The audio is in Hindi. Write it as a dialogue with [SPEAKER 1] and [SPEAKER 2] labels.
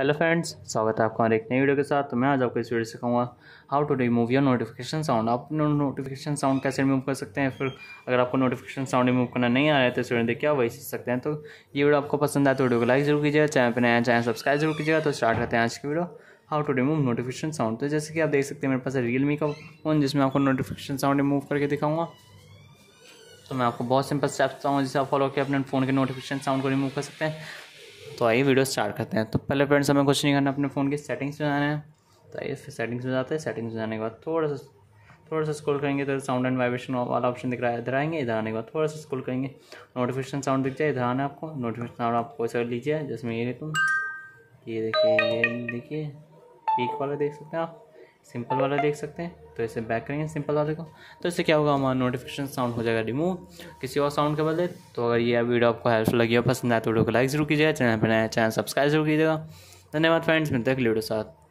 [SPEAKER 1] हेलो फ्रेंड्स स्वागत है आपका और एक नई वीडियो के साथ तो मैं आज आपको इस वीडियो सिखाऊंगा how to remove your notification sound आप नोटिफिकेशन साउंड कैसे रिमूव कर सकते हैं फिर अगर आपको नोटिफिकेशन साउंड रिमूव करना नहीं आ रहा है तो इस वीडियो देखिए आप वही सीख सकते हैं तो ये वीडियो आपको पसंद आए तो वीडियो को लाइक जरूर कीजिएगा चैनल पर नया चैनल सब्सक्राइब जरूर कीजिएगा तो स्टार्ट करते हैं आज की video how to remove notification sound तो जैसे कि आप देख सकते हैं मेरे पास रियलमी का फ़ोन जिसमें आपको नोटिफिकेशन साउंड रिमूव करके दिखाऊंगा तो मैं आपको बहुत सिंपल स्टेप्स बताऊँगा जिसे आप फॉलो करके अपने फ़ोन के नोटिफिकेशन साउंड को रिमूव कर सकते हैं तो आइए वीडियो स्टार्ट करते हैं तो पहले फ्रेंड्स हमें कुछ नहीं करना अपने फ़ोन की सेटिंग्स में जाना है तो आइए सेटिंग्स में जाते हैं सेटिंग्स में जाने के बाद थोड़ा सा थोड़ा सा स्क्रॉल करेंगे तो साउंड एंड वाइब्रेशन वाला ऑप्शन दिख रहा है इधर आएंगे इधर आने के बाद थोड़ा सा स्क्रॉल करेंगे नोटिफिकेशन साउंड दिख जाए इधर आना आपको नोटिफिकेशन साउंड आपको सर लीजिए जिसमें ये देखो ये देखिए ये देखिए एक वाला देख सकते हैं आप सिंपल वाला देख सकते हैं तो इसे बैक करेंगे सिंपल वाले को तो इससे क्या होगा हमारा नोटिफिकेशन साउंड हो जाएगा रिमूव किसी और साउंड के बदले तो अगर ये वीडियो आपको हेल्पफुल लगी हो पसंद आए तो वीडियो को लाइक जरूर कीजिएगा चैनल पर नया चैनल सब्सक्राइब जरूर कीजिएगा धन्यवाद फ्रेंड्स मिलते हैं वीडियो साथ